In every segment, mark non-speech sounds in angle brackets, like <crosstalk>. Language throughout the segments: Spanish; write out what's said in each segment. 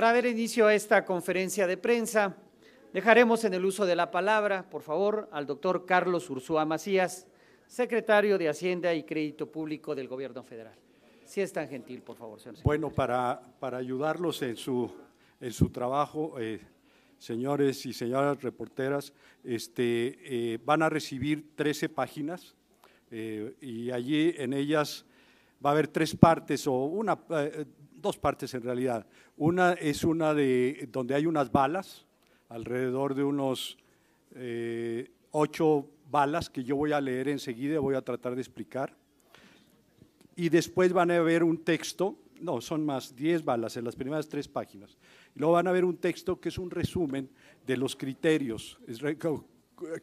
Para dar inicio a esta conferencia de prensa, dejaremos en el uso de la palabra, por favor, al doctor Carlos Ursúa Macías, secretario de Hacienda y Crédito Público del Gobierno Federal. Si es tan gentil, por favor, señor. Bueno, para, para ayudarlos en su, en su trabajo, eh, señores y señoras reporteras, este, eh, van a recibir 13 páginas eh, y allí en ellas va a haber tres partes o una, dos partes en realidad. Una es una de donde hay unas balas, alrededor de unos eh, ocho balas que yo voy a leer enseguida, y voy a tratar de explicar. Y después van a ver un texto, no, son más, diez balas en las primeras tres páginas. Y luego van a ver un texto que es un resumen de los criterios, es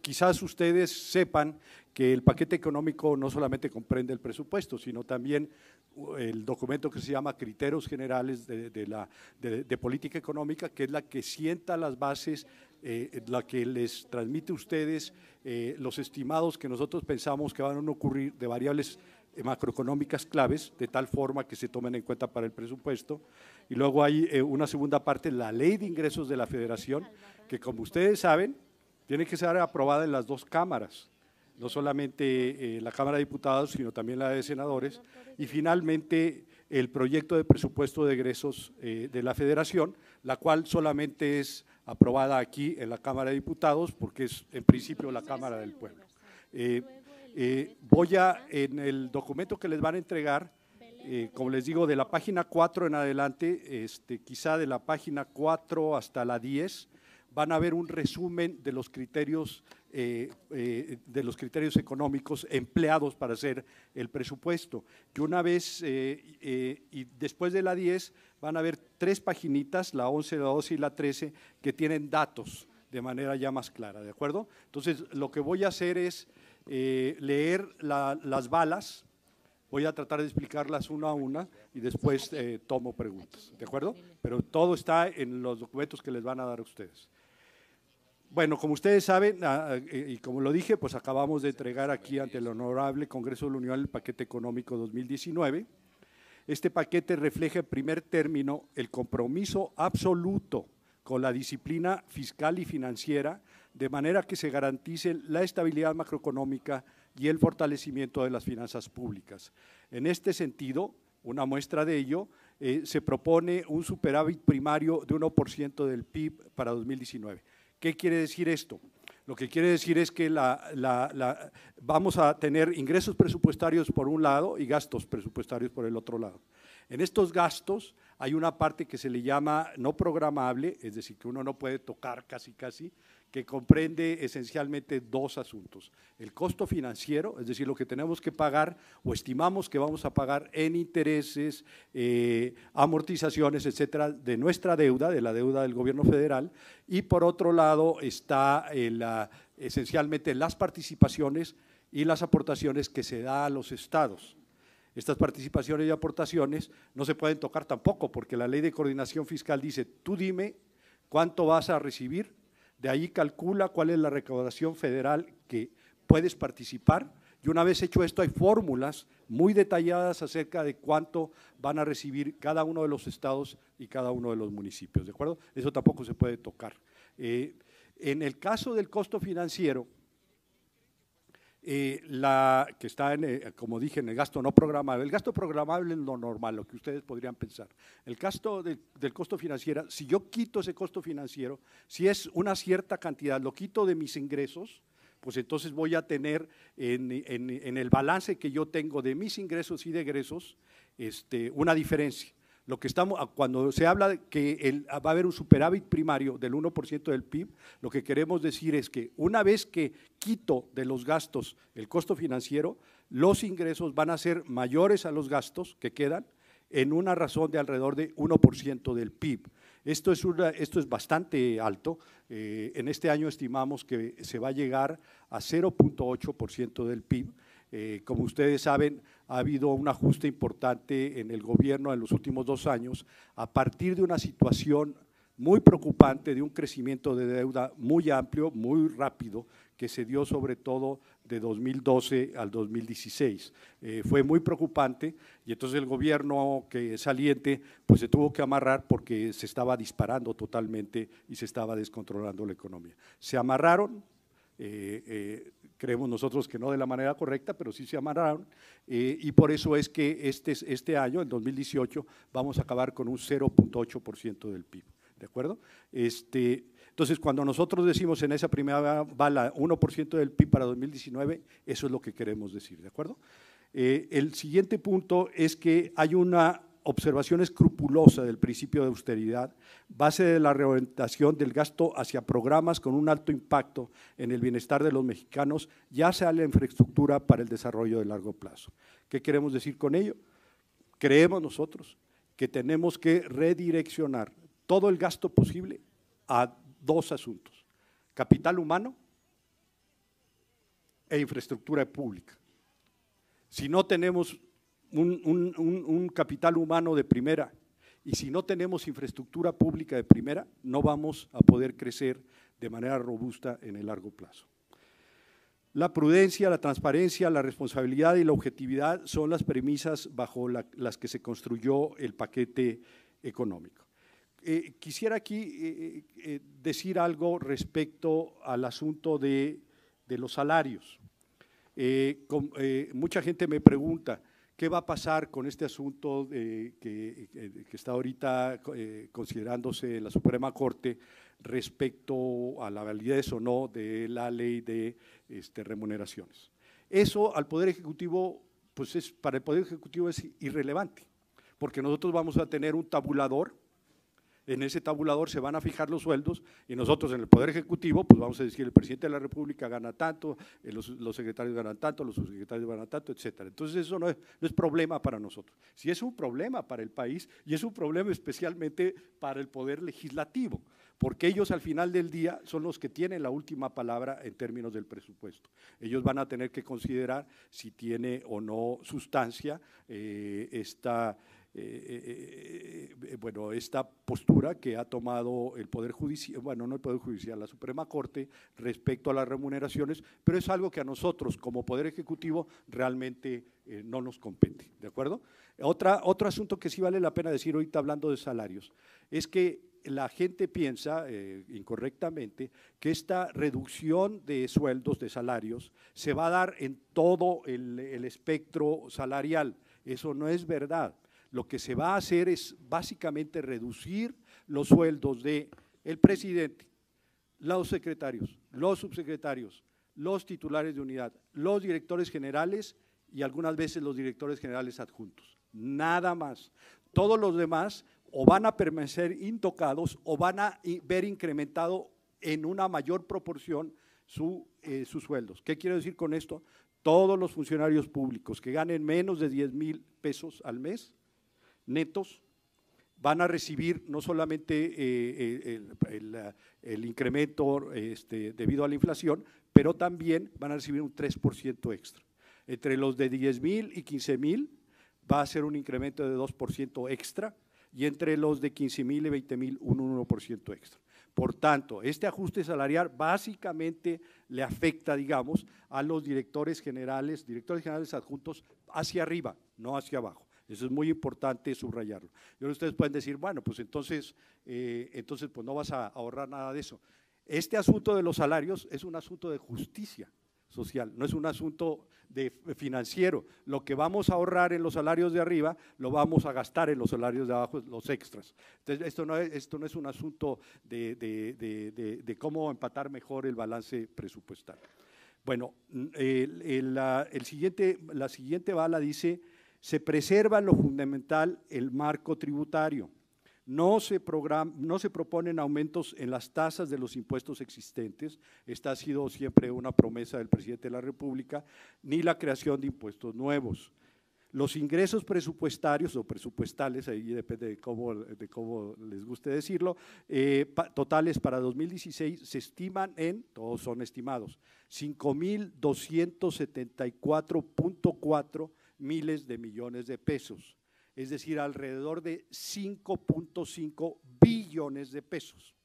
quizás ustedes sepan que el paquete económico no solamente comprende el presupuesto, sino también uh, el documento que se llama Criterios Generales de, Política Económica, que es la que sienta las bases, eh, la que les transmite a ustedes eh, los estimados que nosotros pensamos que van a ocurrir de variables eh, macroeconómicas claves, de tal forma que se tomen en cuenta para el presupuesto. Y luego hay una segunda parte, la ley de ingresos de la federación, que como ustedes saben, tiene que ser aprobada en las dos cámaras, no solamente eh, la Cámara de Diputados, sino también la de Senadores. Y finalmente el proyecto de presupuesto de egresos eh, de la Federación, la cual solamente es aprobada aquí en la Cámara de Diputados, porque es en principio la Cámara del Pueblo. Eh, voy a, en el documento que les van a entregar, como les digo, de la página 4 en adelante, este, quizá de la página 4 hasta la 10, van a ver un resumen de los criterios, eh, eh, de los criterios económicos empleados para hacer el presupuesto. Y una vez, eh, y después de la 10, van a ver tres paginitas, la 11, la 12 y la 13, que tienen datos de manera ya más clara, ¿de acuerdo? Entonces, lo que voy a hacer es leer las balas, Voy a tratar de explicarlas una a una y después eh, tomo preguntas, ¿de acuerdo? Pero todo está en los documentos que les van a dar ustedes. Bueno, como ustedes saben, ah, eh, y como lo dije, pues acabamos de entregar aquí ante el Honorable Congreso de la Unión el paquete económico 2019. Este paquete refleja en primer término el compromiso absoluto con la disciplina fiscal y financiera, de manera que se garantice la estabilidad macroeconómica y el fortalecimiento de las finanzas públicas. En este sentido, una muestra de ello, eh, se propone un superávit primario de 1% del PIB para 2019. ¿Qué quiere decir esto? Lo que quiere decir es que vamos a tener ingresos presupuestarios por un lado y gastos presupuestarios por el otro lado. En estos gastos hay una parte que se le llama no programable, es decir, que uno no puede tocar casi casi, que comprende esencialmente dos asuntos. El costo financiero, es decir, lo que tenemos que pagar o estimamos que vamos a pagar en intereses, eh, amortizaciones, etcétera, de nuestra deuda, de la deuda del gobierno federal. Y por otro lado está eh, la, esencialmente las participaciones y las aportaciones que se da a los estados. Estas participaciones y aportaciones no se pueden tocar tampoco, porque la ley de coordinación fiscal dice, tú dime cuánto vas a recibir, de ahí calcula cuál es la recaudación federal que puedes participar, y una vez hecho esto hay fórmulas muy detalladas acerca de cuánto van a recibir cada uno de los estados y cada uno de los municipios, ¿de acuerdo? Eso tampoco se puede tocar. Eh, en el caso del costo financiero, eh, la, que está, en, eh, como dije, en el gasto no programable. El gasto programable es lo normal, lo que ustedes podrían pensar. El gasto del costo financiero, si yo quito ese costo financiero, si es una cierta cantidad, lo quito de mis ingresos, pues entonces voy a tener en, en, el balance que yo tengo de mis ingresos y de egresos este, una diferencia. Lo que estamos, cuando se habla de que el, va a haber un superávit primario del 1% del PIB, lo que queremos decir es que una vez que quito de los gastos el costo financiero, los ingresos van a ser mayores a los gastos que quedan en una razón de alrededor de 1% del PIB. Esto es, esto es bastante alto. Eh, en este año estimamos que se va a llegar a 0.8% del PIB. Eh, como ustedes saben, ha habido un ajuste importante en el gobierno en los últimos dos años a partir de una situación muy preocupante de un crecimiento de deuda muy amplio, muy rápido, que se dio sobre todo de 2012 al 2016. Eh, fue muy preocupante y entonces el gobierno que saliente pues se tuvo que amarrar porque se estaba disparando totalmente y se estaba descontrolando la economía. Se amarraron, eh, eh, creemos nosotros que no de la manera correcta, pero sí se amarraron, eh, y por eso es que este, este año, en 2018, vamos a acabar con un 0.8% del PIB. ¿De acuerdo? Este, entonces, cuando nosotros decimos en esa primera bala 1% del PIB para 2019, eso es lo que queremos decir, ¿de acuerdo? el siguiente punto es que hay una observación escrupulosa del principio de austeridad, base de la reorientación del gasto hacia programas con un alto impacto en el bienestar de los mexicanos, ya sea la infraestructura para el desarrollo de largo plazo. ¿Qué queremos decir con ello? Creemos nosotros que tenemos que redireccionar todo el gasto posible a dos asuntos, capital humano e infraestructura pública. Si no tenemos un, un, un, capital humano de primera. Y si no tenemos infraestructura pública de primera, no vamos a poder crecer de manera robusta en el largo plazo. La prudencia, la transparencia, la responsabilidad y la objetividad son las premisas bajo las que se construyó el paquete económico. Eh, quisiera aquí eh, eh, decir algo respecto al asunto de, de los salarios. mucha gente me pregunta, ¿Qué va a pasar con este asunto eh, eh, que, está ahorita eh, considerándose la Suprema Corte respecto a la validez o no de la ley de este, remuneraciones? Eso al Poder Ejecutivo, pues es, para el Poder Ejecutivo es irrelevante, porque nosotros vamos a tener un tabulador en ese tabulador se van a fijar los sueldos y nosotros en el Poder Ejecutivo, pues vamos a decir, el presidente de la República gana tanto, eh, los, secretarios ganan tanto, los subsecretarios ganan tanto, etcétera. Entonces eso no es, problema para nosotros. si es un problema para el país y es un problema especialmente para el Poder Legislativo porque ellos al final del día son los que tienen la última palabra en términos del presupuesto. Ellos van a tener que considerar si tiene o no sustancia eh, esta eh, eh, eh, bueno, esta postura que ha tomado el Poder Judicial, bueno, no el Poder Judicial, la Suprema Corte respecto a las remuneraciones, pero es algo que a nosotros como Poder Ejecutivo realmente no nos compete, ¿de acuerdo? Otra, otro asunto que sí vale la pena decir ahorita hablando de salarios es que la gente piensa incorrectamente que esta reducción de sueldos, de salarios, se va a dar en todo el, el espectro salarial. Eso no es verdad. Lo que se va a hacer es básicamente reducir los sueldos de el presidente, los secretarios, los subsecretarios, los titulares de unidad, los directores generales y algunas veces los directores generales adjuntos. Nada más. Todos los demás o van a permanecer intocados o van a ver incrementado en una mayor proporción su, eh, sus sueldos. ¿Qué quiero decir con esto? Todos los funcionarios públicos que ganen menos de 10 mil pesos al mes netos van a recibir no solamente eh, el, incremento este, debido a la inflación, pero también van a recibir un 3% extra. Entre los de 10 mil y 15 mil va a ser un incremento de 2% extra y entre los de 15 mil y 20 mil un 1% extra. Por tanto, este ajuste salarial básicamente le afecta, digamos, a los directores generales, directores generales adjuntos hacia arriba, no hacia abajo. Eso es muy importante subrayarlo. Yo ustedes pueden decir, bueno, pues entonces, eh, entonces pues no vas a ahorrar nada de eso. Este asunto de los salarios es un asunto de justicia social, no es un asunto de financiero. Lo que vamos a ahorrar en los salarios de arriba, lo vamos a gastar en los salarios de abajo, los extras. Entonces, esto no es, esto no es un asunto de, cómo empatar mejor el balance presupuestal. Bueno, siguiente, la siguiente bala dice se preserva lo fundamental, el marco tributario. No se, no se, proponen aumentos en las tasas de los impuestos existentes, esta ha sido siempre una promesa del presidente de la República, ni la creación de impuestos nuevos. Los ingresos presupuestarios o presupuestales, ahí depende de cómo, de les guste decirlo, eh, totales para 2016 se estiman en, todos son estimados, 5.274.4 miles de millones de pesos, es decir, alrededor de 5.5 billones de pesos,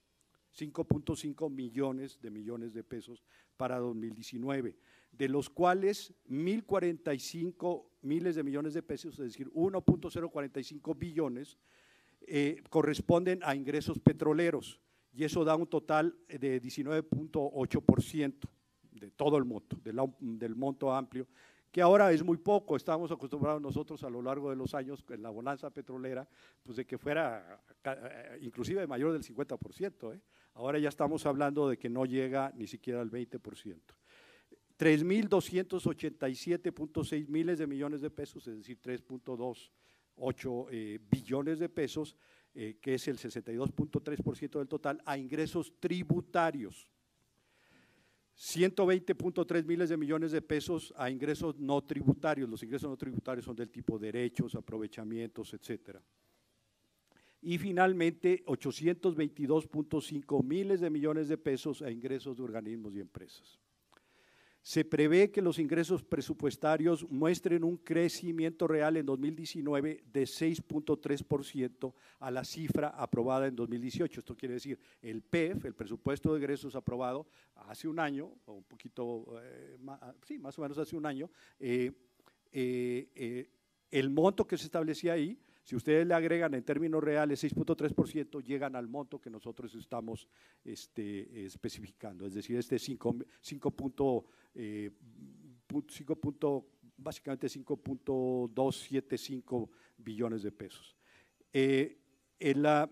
5.5 millones de millones de pesos para 2019, de los cuales 1.045 miles de millones de pesos, es decir, 1.045 billones, eh, corresponden a ingresos petroleros y eso da un total de 19.8% de todo el monto, del monto amplio que ahora es muy poco, estamos acostumbrados nosotros a lo largo de los años en la bonanza petrolera, pues de que fuera eh, inclusive mayor del 50%, ¿eh? ahora ya estamos hablando de que no llega ni siquiera al 20%. 3.287.6 miles de millones de pesos, es decir, 3.28 eh, billones de pesos, que es el 62.3% del total, a ingresos tributarios. 120.3 miles de millones de pesos a ingresos no tributarios. Los ingresos no tributarios son del tipo derechos, aprovechamientos, etcétera. Y finalmente, 822.5 miles de millones de pesos a ingresos de organismos y empresas. Se prevé que los ingresos presupuestarios muestren un crecimiento real en 2019 de 6.3% a la cifra aprobada en 2018. Esto quiere decir, el PEF, el presupuesto de ingresos aprobado hace un año, o un poquito, eh, más, sí, más o menos hace un año, eh, eh, el monto que se establecía ahí, si ustedes le agregan en términos reales 6.3%, llegan al monto que nosotros estamos este, especificando, es decir, este 5.3%. 5. Eh, básicamente 5.275 billones de pesos. Eh, la,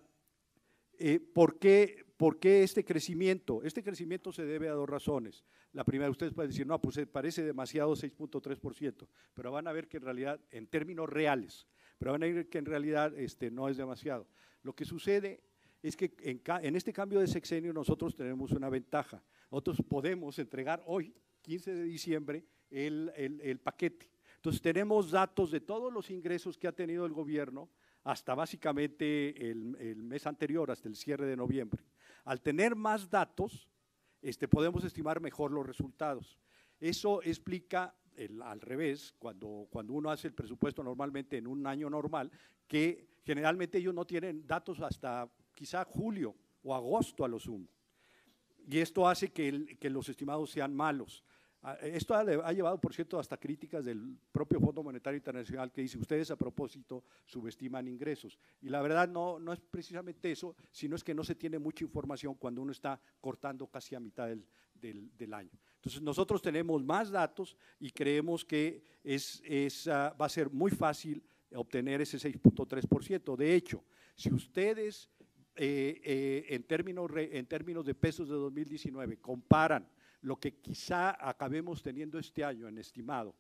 eh, ¿por, qué, ¿por, qué, este crecimiento? Este crecimiento se debe a dos razones. La primera, ustedes pueden decir, no, pues parece demasiado 6.3%, pero van a ver que en realidad, en términos reales, pero van a ver que en realidad este, no es demasiado. Lo que sucede es que en, en este cambio de sexenio nosotros tenemos una ventaja. Nosotros podemos entregar hoy 15 de diciembre el, el, paquete. Entonces tenemos datos de todos los ingresos que ha tenido el gobierno hasta básicamente el, el, mes anterior, hasta el cierre de noviembre. Al tener más datos, este, podemos estimar mejor los resultados. Eso explica el, al revés, cuando, cuando uno hace el presupuesto normalmente en un año normal, que generalmente ellos no tienen datos hasta quizá julio o agosto a lo sumo. Y esto hace que, los estimados sean malos. Ah, esto ha, llevado, por cierto, hasta críticas del propio Fondo Monetario Internacional que dice, ustedes a propósito subestiman ingresos. Y la verdad no, es precisamente eso, sino es que no se tiene mucha información cuando uno está cortando casi a mitad del, año. Entonces nosotros tenemos más datos y creemos que ah, va a ser muy fácil obtener ese 6.3%. De hecho, si ustedes eh, eh, en, términos en términos de pesos de 2019 comparan lo que quizá acabemos teniendo este año en estimado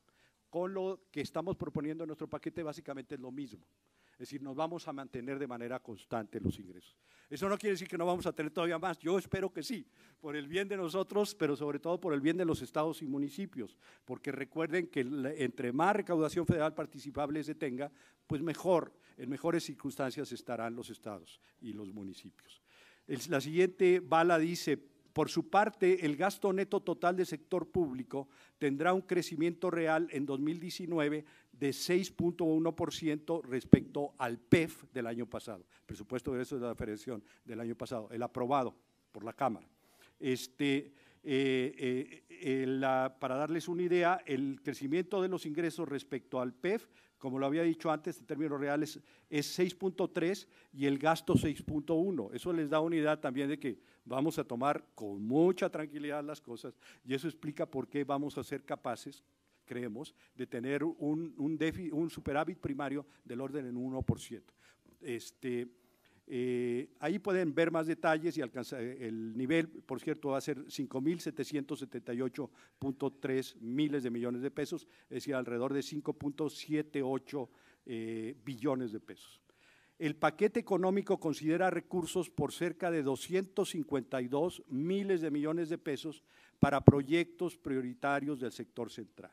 con lo que estamos proponiendo en nuestro paquete, básicamente es lo mismo. Es decir, nos vamos a mantener de manera constante los ingresos. Eso no quiere decir que no vamos a tener todavía más. Yo espero que sí, por el bien de nosotros, pero sobre todo por el bien de los estados y municipios, porque recuerden que entre más recaudación federal participable se tenga, pues mejor en mejores circunstancias estarán los estados y los municipios. la siguiente bala dice, por su parte, el gasto neto total del sector público tendrá un crecimiento real en 2019 de 6.1% respecto al PEF del año pasado, presupuesto de ingresos de la Federación del año pasado, el aprobado por la Cámara. Este, eh, eh, eh, para darles una idea, el crecimiento de los ingresos respecto al PEF como lo había dicho antes, en términos reales, es 6.3 y el gasto 6.1. Eso les da una idea también de que vamos a tomar con mucha tranquilidad las cosas y eso explica por qué vamos a ser capaces, creemos, de tener un, un superávit primario del orden en 1%. Este, eh, ahí pueden ver más detalles y alcanzar eh, el nivel, por cierto, va a ser 5.778.3 miles de millones de pesos, es decir, alrededor de 5.78 eh, billones de pesos. El paquete económico considera recursos por cerca de 252 miles de millones de pesos para proyectos prioritarios del sector central.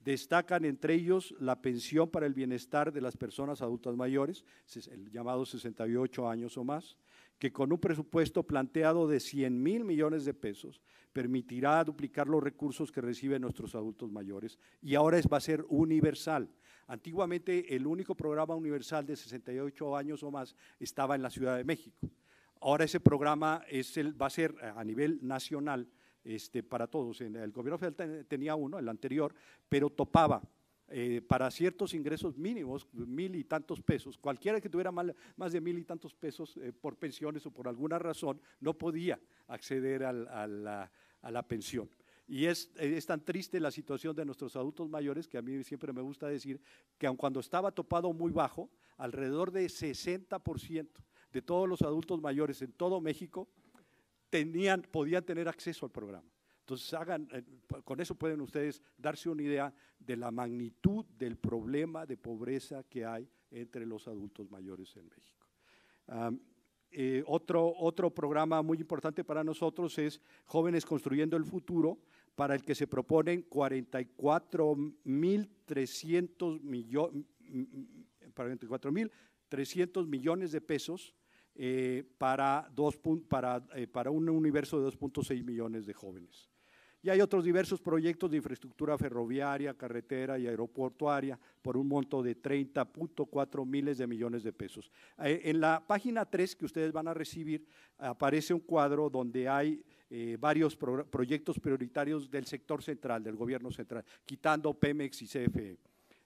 Destacan entre ellos la pensión para el bienestar de las personas adultas mayores, el llamado 68 años o más, que con un presupuesto planteado de 100 mil millones de pesos permitirá duplicar los recursos que reciben nuestros adultos mayores y ahora va a ser universal. Antiguamente el único programa universal de 68 años o más estaba en la Ciudad de México. Ahora ese programa va a ser a nivel nacional este, para todos. El gobierno federal tenía uno, el anterior, pero topaba eh, para ciertos ingresos mínimos, mil y tantos pesos. Cualquiera que tuviera más de mil y tantos pesos eh, por pensiones o por alguna razón no podía acceder a, la, pensión. Y es, es, tan triste la situación de nuestros adultos mayores que a mí siempre me gusta decir que aun cuando estaba topado muy bajo, alrededor de 60% de todos los adultos mayores en todo México tenían, podían tener acceso al programa. Entonces, hagan, eh, con eso pueden ustedes darse una idea de la magnitud del problema de pobreza que hay entre los adultos mayores en México. Eh, otro, otro programa muy importante para nosotros es Jóvenes Construyendo el Futuro, para el que se proponen 44.300 millones, 44, millones de pesos eh, para, dos, para, eh, para un universo de 2.6 millones de jóvenes. Y hay otros diversos proyectos de infraestructura ferroviaria, carretera y aeroportuaria por un monto de 30.4 miles de millones de pesos. Eh, en la página 3 que ustedes van a recibir aparece un cuadro donde hay varios proyectos prioritarios del sector central, del gobierno central, quitando Pemex y CFE.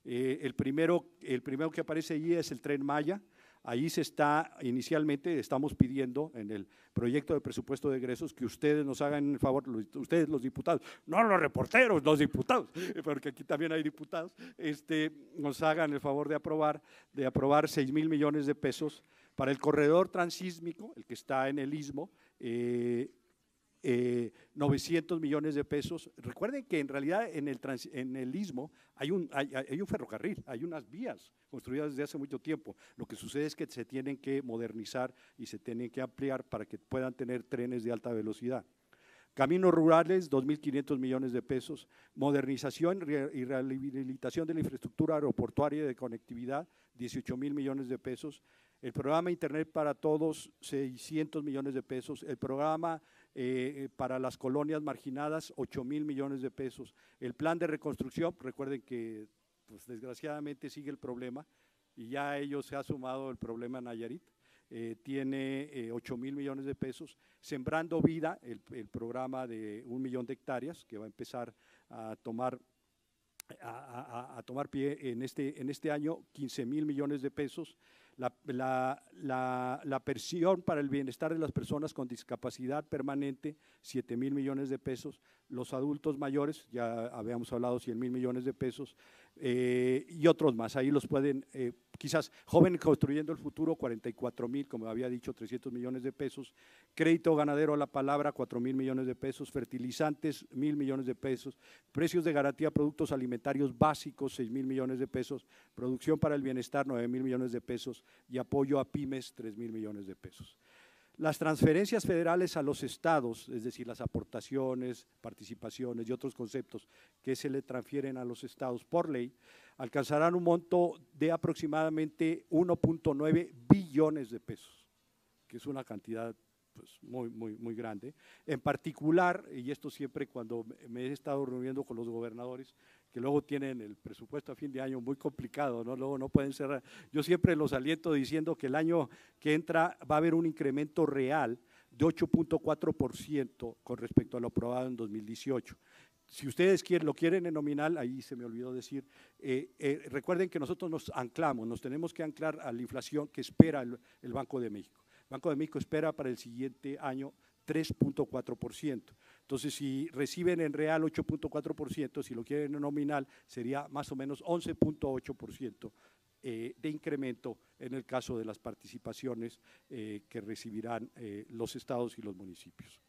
el, primero, el primero que aparece allí es el tren Maya, Ahí se está, inicialmente estamos pidiendo en el proyecto de presupuesto de egresos que ustedes nos hagan el favor, ustedes los diputados, no los reporteros, los diputados, <laughs> porque aquí también hay diputados, este, nos hagan el favor de aprobar, de aprobar 6 mil millones de pesos para el corredor transísmico, el que está en el istmo, eh, 900 eh, millones de pesos. Recuerden que en realidad en el, istmo hay un, ferrocarril, hay unas vías construidas desde hace mucho tiempo. Lo que sucede es que se tienen que modernizar y se tienen que ampliar para que puedan tener trenes de alta velocidad. Caminos rurales, 2.500 millones de pesos. Modernización y rehabilitación de la infraestructura aeroportuaria de conectividad, 18.000 millones de pesos. El programa Internet para Todos, 600 millones de pesos. El programa eh, para las colonias marginadas, 8 mil millones de pesos. El plan de reconstrucción, recuerden que pues, desgraciadamente sigue el problema y ya a ellos se ha sumado el problema Nayarit. Eh, tiene 8 eh, mil millones de pesos. Sembrando Vida, el, el, programa de un millón de hectáreas que va a empezar a tomar, a, a, tomar pie en este, en este año, 15 mil millones de pesos la, la, para el bienestar de las personas con discapacidad permanente, 7 mil millones de pesos, los adultos mayores, ya habíamos hablado 100 mil millones de pesos, eh, y otros más. Ahí los pueden, eh, quizás Joven Construyendo el Futuro, 44 mil, como había dicho, 300 millones de pesos. Crédito ganadero a la palabra, 4 mil millones de pesos. Fertilizantes, mil millones de pesos. Precios de garantía, productos alimentarios básicos, 6 mil millones de pesos. Producción para el bienestar, 9 mil millones de pesos. Y apoyo a pymes, 3 mil millones de pesos. Las transferencias federales a los estados, es decir, las aportaciones, participaciones y otros conceptos que se le transfieren a los estados por ley, alcanzarán un monto de aproximadamente 1.9 billones de pesos, que es una cantidad pues, muy, muy, muy grande. En particular, y esto siempre cuando me he estado reuniendo con los gobernadores, que luego tienen el presupuesto a fin de año muy complicado, ¿no? Luego no pueden cerrar. Yo siempre los aliento diciendo que el año que entra va a haber un incremento real de 8.4% con respecto a lo aprobado en 2018. Si ustedes quieren, lo quieren en nominal, ahí se me olvidó decir, eh, eh, recuerden que nosotros nos anclamos, nos tenemos que anclar a la inflación que espera el, el Banco de México. El Banco de México espera para el siguiente año 3.4%. Entonces, si reciben en real 8.4%, si lo quieren en nominal, sería más o menos 11.8% eh, de incremento en el caso de las participaciones eh, que recibirán eh, los estados y los municipios.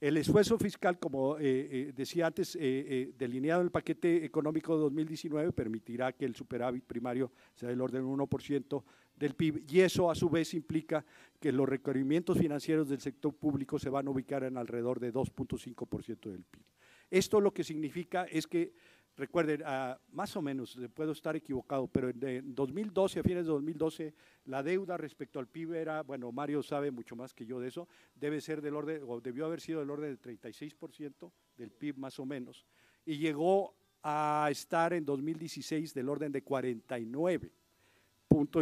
El esfuerzo fiscal, como decía antes, delineado en el paquete económico de 2019, permitirá que el superávit primario sea del orden del 1%, del PIB y eso a su vez implica que los requerimientos financieros del sector público se van a ubicar en alrededor de 2.5% del PIB. Esto lo que significa es que, recuerden, ah, más o menos, puedo estar equivocado, pero en 2012, a fines de 2012, la deuda respecto al PIB era, bueno, Mario sabe mucho más que yo de eso, debe ser del orden, o debió haber sido del orden del 36% del PIB más o menos, y llegó a estar en 2016 del orden de 49%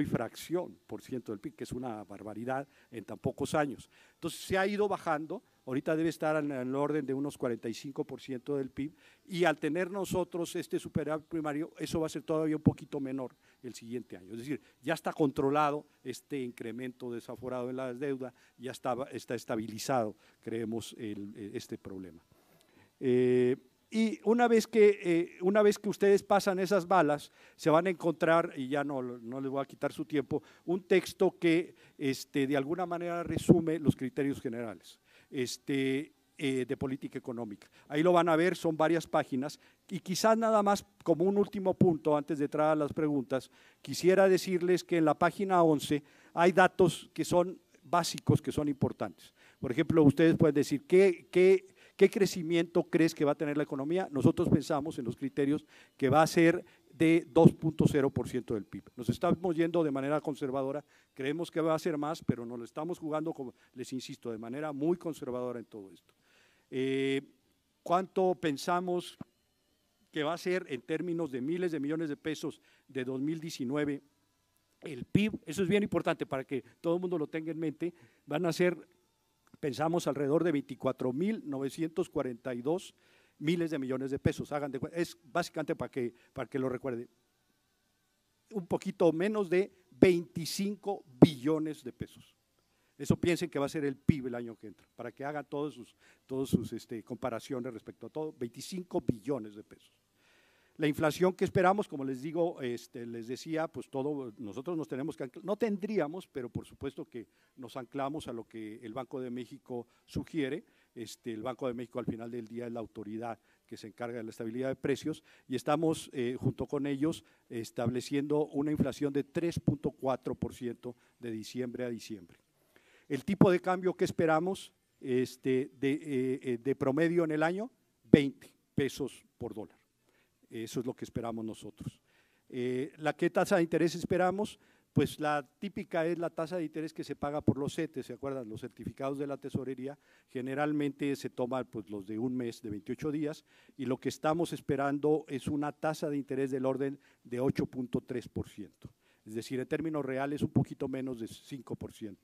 y fracción por ciento del PIB, que es una barbaridad en tan pocos años. Entonces se ha ido bajando, ahorita debe estar en el orden de unos 45% del PIB, y al tener nosotros este superávit primario, eso va a ser todavía un poquito menor el siguiente año. Es decir, ya está controlado este incremento desaforado en la deuda, ya está, está estabilizado, creemos, este problema. Eh, y una vez, que, eh, una vez que ustedes pasan esas balas, se van a encontrar, y ya no, no les voy a quitar su tiempo, un texto que este, de alguna manera resume los criterios generales este, eh, de política económica. Ahí lo van a ver, son varias páginas. Y quizás nada más como un último punto, antes de traer las preguntas, quisiera decirles que en la página 11 hay datos que son básicos, que son importantes. Por ejemplo, ustedes pueden decir, ¿qué, que qué ¿Qué crecimiento crees que va a tener la economía? Nosotros pensamos en los criterios que va a ser de 2.0% del PIB. Nos estamos yendo de manera conservadora, creemos que va a ser más, pero nos lo estamos jugando, como les insisto, de manera muy conservadora en todo esto. Eh, ¿Cuánto pensamos que va a ser en términos de miles de millones de pesos de 2019 el PIB? Eso es bien importante para que todo el mundo lo tenga en mente. Van a ser pensamos alrededor de 24.942 miles de millones de pesos. Hagan es básicamente para que, para que lo recuerde. Un poquito menos de 25 billones de pesos. Eso piensen que va a ser el PIB el año que entra, para que hagan todas sus, todos sus este, comparaciones respecto a todo, 25 billones de pesos. La inflación que esperamos, como les digo, este, les decía, pues todo, nosotros nos tenemos que, no tendríamos, pero por supuesto que nos anclamos a lo que el Banco de México sugiere. Este, el Banco de México al final del día es la autoridad que se encarga de la estabilidad de precios y estamos eh, junto con ellos estableciendo una inflación de 3.4% de diciembre a diciembre. El tipo de cambio que esperamos este, de, eh, eh, de promedio en el año, 20 pesos por dólar. Eso es lo que esperamos nosotros. Eh, ¿La qué tasa de interés esperamos? Pues la típica es la tasa de interés que se paga por los CETES, ¿se acuerdan? Los certificados de la tesorería generalmente se toman pues, los de un mes, de 28 días, y lo que estamos esperando es una tasa de interés del orden de 8.3%. Es decir, en términos reales, un poquito menos de 5%.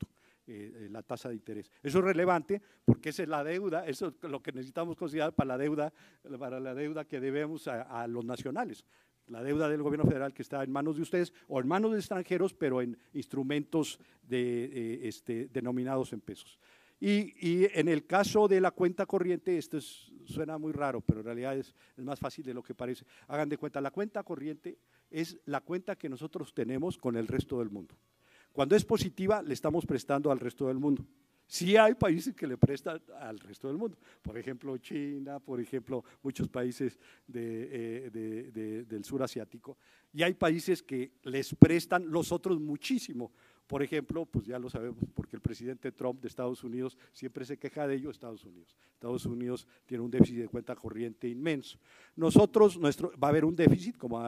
Eh, eh, la tasa de interés. Eso es relevante porque esa es la deuda, eso es lo que necesitamos considerar para la deuda, para la deuda que debemos a, los nacionales la deuda del gobierno federal que está en manos de ustedes o en manos de extranjeros, pero en instrumentos de, eh, este, denominados en pesos. Y, en el caso de la cuenta corriente, esto suena muy raro, pero en realidad es, es, más fácil de lo que parece. Hagan de cuenta, la cuenta corriente es la cuenta que nosotros tenemos con el resto del mundo. Cuando es positiva, le estamos prestando al resto del mundo. Sí hay países que le prestan al resto del mundo, por ejemplo China, por ejemplo muchos países eh, del sur asiático, y hay países que les prestan los otros muchísimo, por ejemplo, pues ya lo sabemos, porque el presidente Trump de Estados Unidos siempre se queja de ello, Estados Unidos. Estados Unidos tiene un déficit de cuenta corriente inmenso. Nosotros, nuestro, va a haber un déficit, como,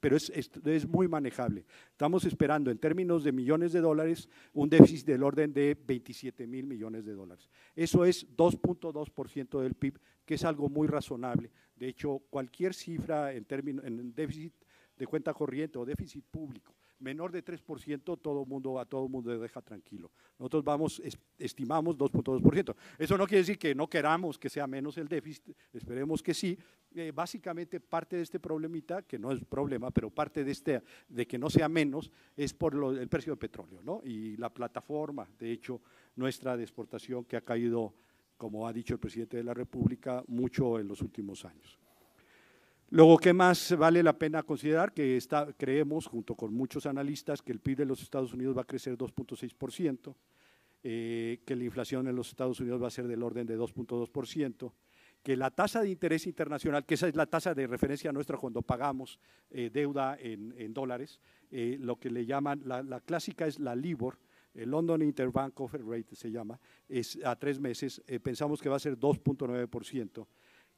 pero es, es, muy manejable. Estamos esperando, en términos de millones de dólares, un déficit del orden de 27 mil millones de dólares. Eso es 2.2% del PIB, que es algo muy razonable. De hecho, cualquier cifra en, términos, en déficit de cuenta corriente o déficit público menor de 3%, todo mundo, a todo mundo le deja tranquilo. Nosotros vamos, estimamos 2.2%. Eso no quiere decir que no queramos que sea menos el déficit, esperemos que sí. Eh, básicamente parte de este problemita, que no es problema, pero parte de, este, de que no sea menos, es por el precio del petróleo, ¿no? Y la plataforma, de hecho, nuestra de exportación que ha caído, como ha dicho el presidente de la República, mucho en los últimos años. Luego, ¿qué más vale la pena considerar? Que está, creemos, junto con muchos analistas, que el PIB de los Estados Unidos va a crecer 2.6%, eh, que la inflación en los Estados Unidos va a ser del orden de 2.2%, que la tasa de interés internacional, que esa es la tasa de referencia nuestra cuando pagamos eh, deuda en, dólares, eh, lo que le llaman, la, clásica es la LIBOR, el London Interbank Offer Rate se llama, es a tres meses, pensamos que va a ser 2.9%.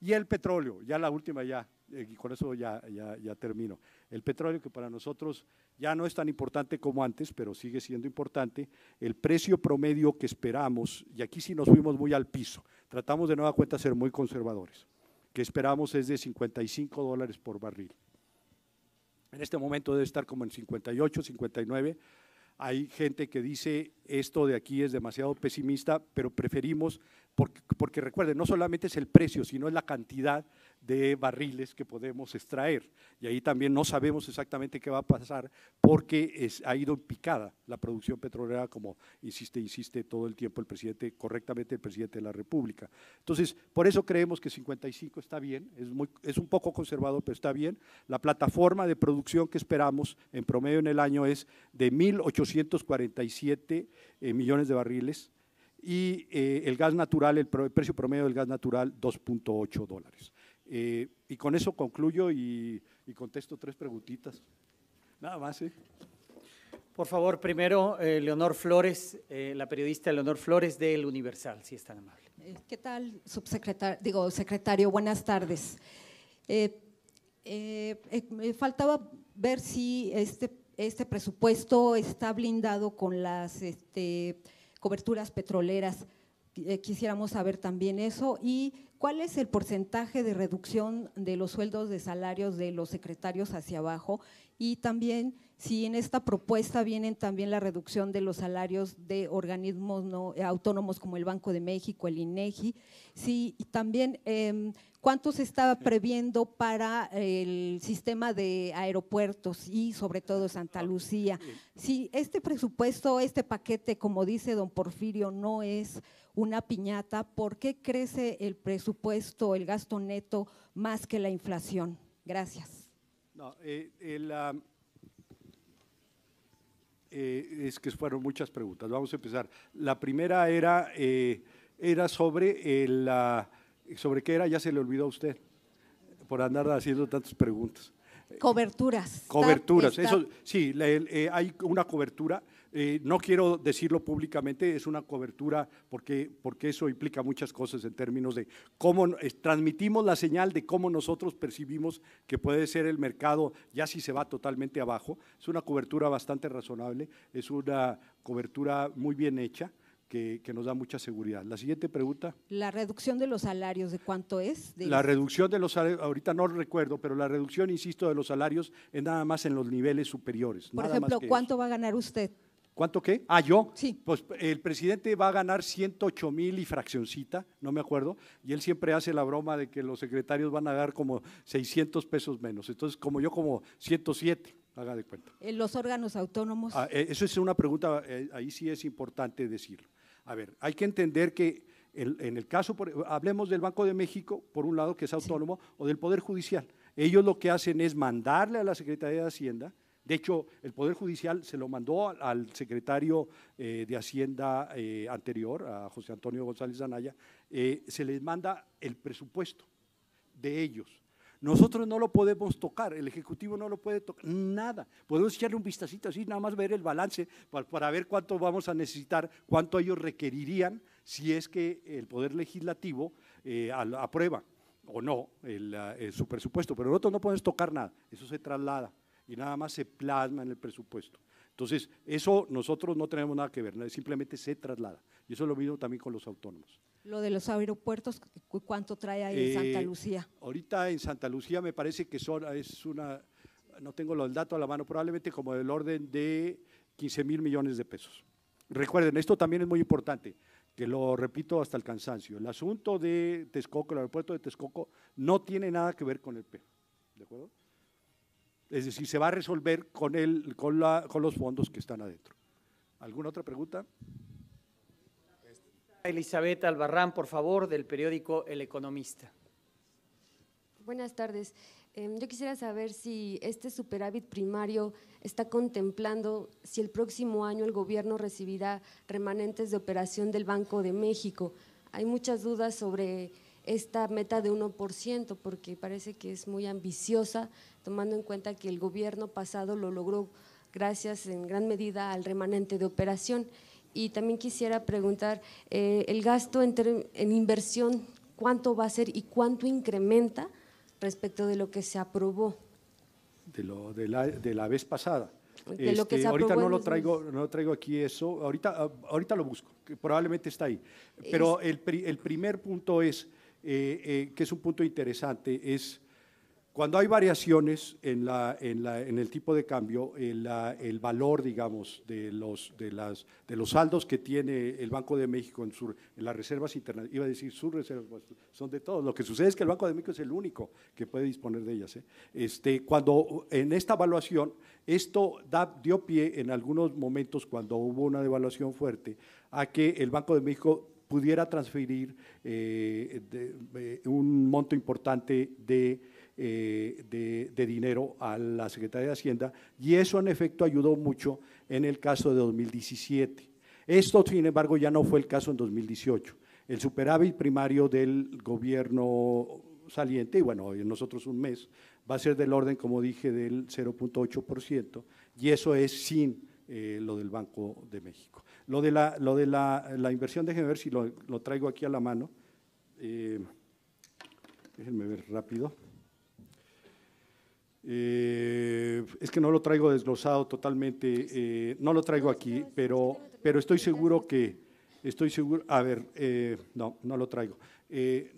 Y el petróleo, ya la última ya, eh, y con eso ya, ya, termino. El petróleo que para nosotros ya no es tan importante como antes, pero sigue siendo importante. El precio promedio que esperamos, y aquí sí nos fuimos muy al piso, tratamos de nueva cuenta ser muy conservadores, que esperamos es de 55 dólares por barril. En este momento debe estar como en 58, 59. Hay gente que dice esto de aquí es demasiado pesimista, pero preferimos, porque, porque recuerden, no solamente es el precio, sino es la cantidad de barriles que podemos extraer. Y ahí también no sabemos exactamente qué va a pasar porque ha ido picada la producción petrolera, como insiste, insiste todo el tiempo el presidente, correctamente el presidente de la República. Entonces, por eso creemos que 55 está bien, es, muy, es un poco conservado, pero está bien. La plataforma de producción que esperamos en promedio en el año es de 1.847 eh, millones de barriles y eh, el gas natural, el, el precio promedio del gas natural, 2.8 dólares. Eh, y con eso concluyo y, contesto tres preguntitas. Nada más, ¿eh? Por favor, primero, eh, Leonor Flores, eh, la periodista Leonor Flores del Universal, si es tan amable. ¿Qué tal, subsecretario? Digo, secretario, buenas tardes. me faltaba ver si este, este presupuesto está blindado con las este, coberturas petroleras. quisiéramos saber también eso. Y ¿Cuál es el porcentaje de reducción de los sueldos de salarios de los secretarios hacia abajo? Y también si en esta propuesta vienen también la reducción de los salarios de organismos no, autónomos como el Banco de México, el INEGI, si también em, ¿Cuánto se estaba previendo para el sistema de aeropuertos y sobre todo Santa ah, Lucía? Si este presupuesto, este paquete, como dice don Porfirio, no es una piñata, ¿por qué crece el presupuesto, el gasto neto, más que la inflación? Gracias. No, eh, eh, eh, es que fueron muchas preguntas. Vamos a empezar. La primera era, era sobre la sobre qué era ya se le olvidó a usted por andar haciendo tantas preguntas. Coberturas. Coberturas. Eso, sí, eh, hay una cobertura. Eh, no quiero decirlo públicamente, es una cobertura porque, porque eso implica muchas cosas en términos de cómo transmitimos la señal de cómo nosotros percibimos que puede ser el mercado, ya si se va totalmente abajo. Es una cobertura bastante razonable, es una cobertura muy bien hecha que, nos da mucha seguridad. La siguiente pregunta. La reducción de los salarios, ¿de cuánto es? la este reducción de los salarios, ahorita no recuerdo, pero la reducción, insisto, de los salarios es nada más en los niveles superiores. Por ejemplo, ¿cuánto va a ganar usted? ¿Cuánto qué? Ah, yo. Sí. Pues el presidente va a ganar 108 mil y fraccioncita, no me acuerdo, y él siempre hace la broma de que los secretarios van a dar como 600 pesos menos. Entonces, como yo, como 107 haga de cuenta. ¿En eh, ¿Los órganos autónomos? Ah, eh, eso es una pregunta, eh, ahí sí es importante decirlo. A ver, hay que entender que en el caso, hablemos del Banco de México, por un lado, que es autónomo, o del Poder Judicial. Ellos lo que hacen es mandarle a la Secretaría de Hacienda, de hecho, el Poder Judicial se lo mandó al, secretario eh, de Hacienda eh, anterior, a José Antonio González Anaya, eh, se les manda el presupuesto de ellos. Nosotros no lo podemos tocar, el Ejecutivo no lo puede tocar, nada. Podemos echarle un vistacito así, nada más ver el balance para, ver cuánto vamos a necesitar, cuánto ellos requerirían si es que el Poder Legislativo eh, aprueba o no eh, su presupuesto. Pero nosotros no podemos tocar nada, eso se traslada y nada más se plasma en el presupuesto. Entonces, eso nosotros no tenemos nada que ver, simplemente se traslada. Y eso es lo mismo también con los autónomos. Lo de los aeropuertos, ¿cuánto trae ahí en Santa eh, Lucía? Ahorita en Santa Lucía me parece que son, es una, no tengo los datos a la mano, probablemente como del orden de 15 mil millones de pesos. Recuerden, esto también es muy importante, que lo repito hasta el cansancio. El asunto de Texcoco, el aeropuerto de Texcoco, no tiene nada que ver con el P. ¿de acuerdo? Es decir, se va a resolver con, el, con, la, con los fondos que están adentro. ¿Alguna otra pregunta? Elizabeth Albarrán, por favor, del periódico El Economista. Buenas tardes. Em, yo quisiera saber si este superávit primario está contemplando si el próximo año el gobierno recibirá remanentes de operación del Banco de México. Hay muchas dudas sobre esta meta de 1% porque parece que es muy ambiciosa, tomando en cuenta que el gobierno pasado lo logró gracias en gran medida al remanente de operación. Y también quisiera preguntar, eh, el gasto en, en inversión, ¿cuánto va a ser y cuánto incrementa respecto de lo que se aprobó? De, la, vez pasada. Este, ahorita no lo traigo no lo traigo aquí eso ahorita ah, ahorita lo busco probablemente está ahí pero el, el, primer punto es eh, eh, que es un punto interesante es cuando hay variaciones en, la, en, el tipo de cambio, eh, el, valor, digamos, de los, de, las, de los, saldos que tiene el Banco de México en, las reservas internacionales, iba a decir sus reservas, son de todos. Lo que sucede es que el Banco de México es el único que puede disponer de ellas. ¿eh? Este, cuando en esta evaluación, esto da, dio pie en algunos momentos, cuando hubo una devaluación fuerte, a que el Banco de México pudiera transferir eh, un monto importante de eh, de, dinero a la Secretaría de Hacienda y eso en efecto ayudó mucho en el caso de 2017. Esto, sin embargo, ya no fue el caso en 2018. El superávit primario del gobierno saliente, y bueno, en nosotros un mes, va a ser del orden, como dije, del 0.8%, y eso es sin eh, lo del Banco de México. Lo de la, lo de la, inversión, déjenme ver si lo, traigo aquí a la mano. Eh, déjenme ver rápido. Eh, es que no lo traigo desglosado totalmente, eh, no lo traigo aquí, pero, pero estoy seguro que, estoy seguro, a ver, eh, no, no lo traigo.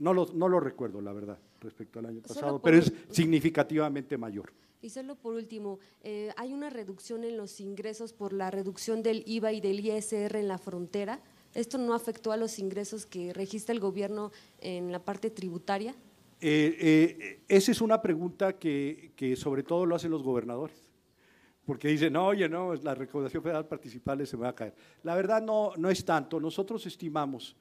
no, no lo recuerdo, la verdad, respecto al año pasado, pero es significativamente mayor. Y solo por último, ¿hay una reducción en los ingresos por la reducción del IVA y del ISR en la frontera? ¿Esto no afectó a los ingresos que registra el gobierno en la parte tributaria? Eh, eh, esa es una pregunta que, sobre todo lo hacen los gobernadores, porque dicen, no, oye, no, la recomendación federal participal se me va a caer. La verdad no, es tanto, nosotros estimamos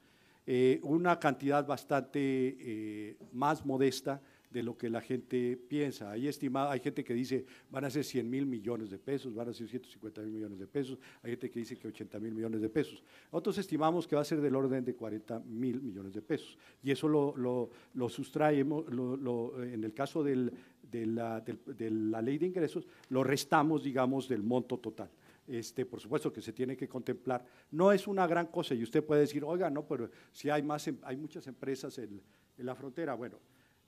eh, una cantidad bastante más modesta de lo que la gente piensa. Hay estimada hay gente que dice van a ser 100 mil millones de pesos, van a ser 150 mil millones de pesos, hay gente que dice que 80 mil millones de pesos. Otros estimamos que va a ser del orden de 40 mil millones de pesos. Y eso lo, lo, lo sustraemos, lo, en el caso del, de, la, de la ley de ingresos, lo restamos, digamos, del monto total. Este, por supuesto que se tiene que contemplar. No es una gran cosa y usted puede decir, oiga, no, pero si hay, más, em, hay muchas empresas en la frontera. Bueno,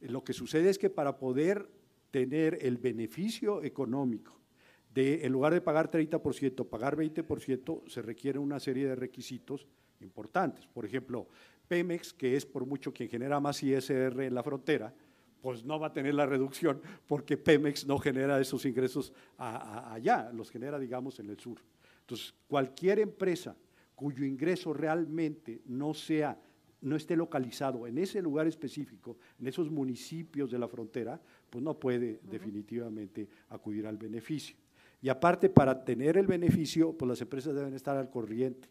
lo que sucede es que para poder tener el beneficio económico de, en lugar de pagar 30%, pagar 20%, se requieren una serie de requisitos importantes. Por ejemplo, Pemex, que es por mucho quien genera más ISR en la frontera, pues no va a tener la reducción porque Pemex no genera esos ingresos allá, los genera, digamos, en el sur. Entonces, cualquier empresa cuyo ingreso realmente no sea no esté localizado en ese lugar específico, en esos municipios de la frontera, pues no puede definitivamente acudir al beneficio. Y aparte, para tener el beneficio, pues las empresas deben estar al corriente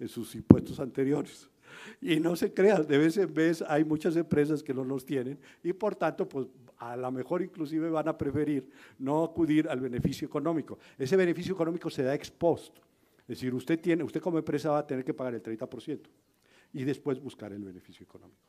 en sus impuestos anteriores. Y no se crean, de vez en vez hay muchas empresas que no los tienen y por tanto, pues a lo mejor inclusive van a preferir no acudir al beneficio económico. Ese beneficio económico se da expuesto. Es decir, usted, tiene, usted como empresa va a tener que pagar el 30% y después buscar el beneficio económico.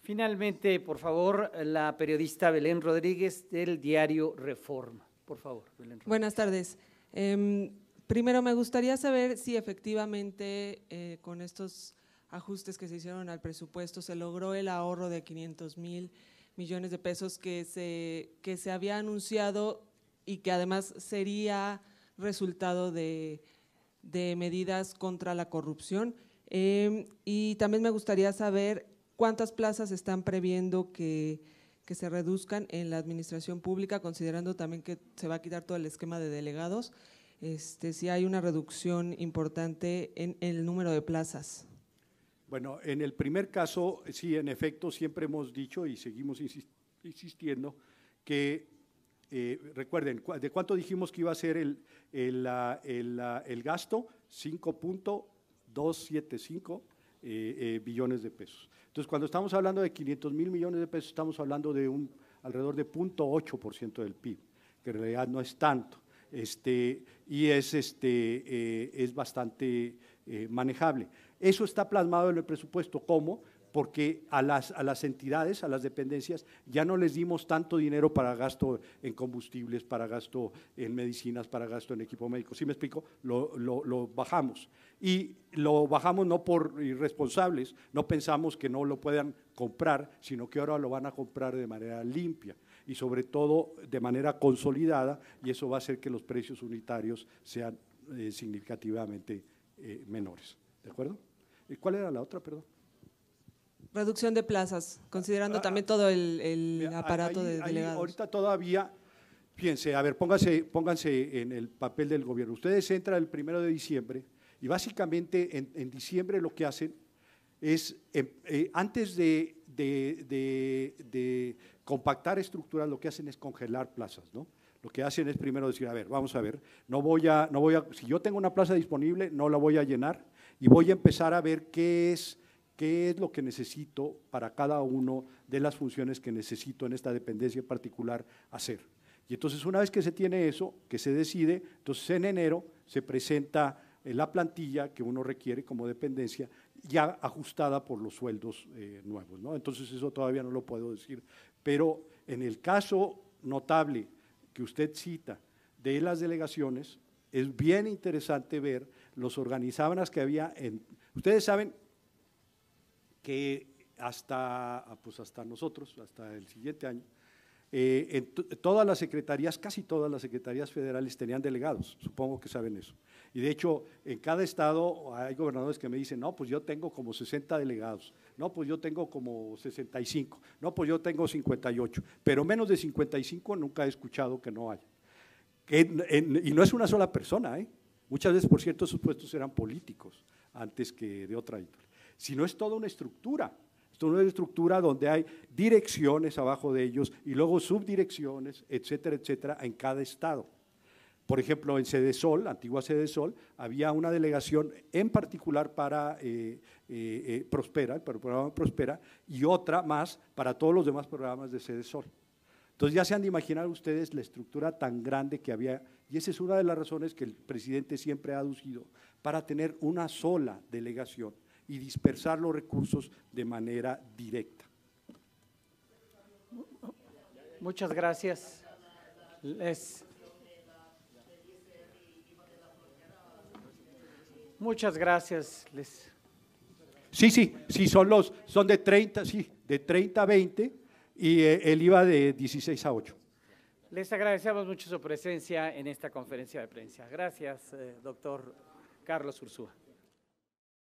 Finalmente, por favor, la periodista Belén Rodríguez del diario Reforma. Por favor, Belén Rodríguez. Buenas tardes. Em, primero, me gustaría saber si efectivamente eh, con estos ajustes que se hicieron al presupuesto se logró el ahorro de 500 mil millones de pesos que se, que se había anunciado y que además sería resultado de, de medidas contra la corrupción. Em, y también me gustaría saber cuántas plazas están previendo que, se reduzcan en la administración pública, considerando también que se va a quitar todo el esquema de delegados, este, si hay una reducción importante en, el número de plazas. Bueno, en el primer caso, sí, en efecto, siempre hemos dicho y seguimos insistiendo que, eh, recuerden, ¿de cuánto dijimos que iba a ser el, el, gasto? 5. 275 eh, eh, billones de pesos. Entonces, cuando estamos hablando de 500 mil millones de pesos, estamos hablando de un alrededor de 0.8% del PIB, que en realidad no es tanto, este, y es, este, eh, es bastante eh, manejable. Eso está plasmado en el presupuesto como porque a las, a las entidades, a las dependencias, ya no les dimos tanto dinero para gasto en combustibles, para gasto en medicinas, para gasto en equipo médico. ¿Sí me explico? Lo, bajamos. Y lo bajamos no por irresponsables, no pensamos que no lo puedan comprar, sino que ahora lo van a comprar de manera limpia y sobre todo de manera consolidada, y eso va a hacer que los precios unitarios sean eh, significativamente eh, menores. ¿De acuerdo? ¿Y eh, cuál era la otra, perdón? Reducción de plazas, considerando ah, ah, también todo el, aparato de delegados. ahorita todavía, piense, a ver, pónganse, pónganse en el papel del gobierno. Ustedes entran el primero de diciembre y básicamente en, diciembre lo que hacen es, em, eh, antes de, compactar estructuras, lo que hacen es congelar plazas, ¿no? Lo que hacen es primero decir, a ver, vamos a ver, no voy a, no voy a, si yo tengo una plaza disponible, no la voy a llenar y voy a empezar a ver qué es qué es lo que necesito para cada una de las funciones que necesito en esta dependencia particular hacer. Y entonces una vez que se tiene eso, que se decide, entonces en enero se presenta eh, la plantilla que uno requiere como dependencia ya ajustada por los sueldos eh, nuevos. ¿no? Entonces eso todavía no lo puedo decir. Pero en el caso notable que usted cita de las delegaciones, es bien interesante ver los organizabanas que había. En, ustedes saben que hasta, ah, pues hasta nosotros, hasta el siguiente año, eh, todas las secretarías, casi todas las secretarías federales tenían delegados, supongo que saben eso. Y de hecho, en cada estado hay gobernadores que me dicen, no, pues yo tengo como 60 delegados, no, pues yo tengo como 65, no, pues yo tengo 58, pero menos de 55 nunca he escuchado que no haya. y no es una sola persona, ¿eh? muchas veces, por cierto, esos puestos eran políticos antes que de otra índole si no es toda una estructura. es es una estructura donde hay direcciones abajo de ellos y luego subdirecciones, etcétera, etcétera, en cada estado. Por ejemplo, en Sol, antigua Sol, había una delegación en particular para eh, eh, eh, Prospera, para el programa Prospera, y otra más para todos los demás programas de Sol. Entonces ya se han de imaginar ustedes la estructura tan grande que había, y esa es una de las razones que el presidente siempre ha aducido, para tener una sola delegación y dispersar los recursos de manera directa. Muchas gracias. Les... Muchas gracias. Les... Sí, sí, sí, son los, son de 30, sí, de 30 a 20 y el eh, IVA de 16 a 8. Les agradecemos mucho su presencia en esta conferencia de prensa. Gracias, eh, doctor Carlos Ursúa.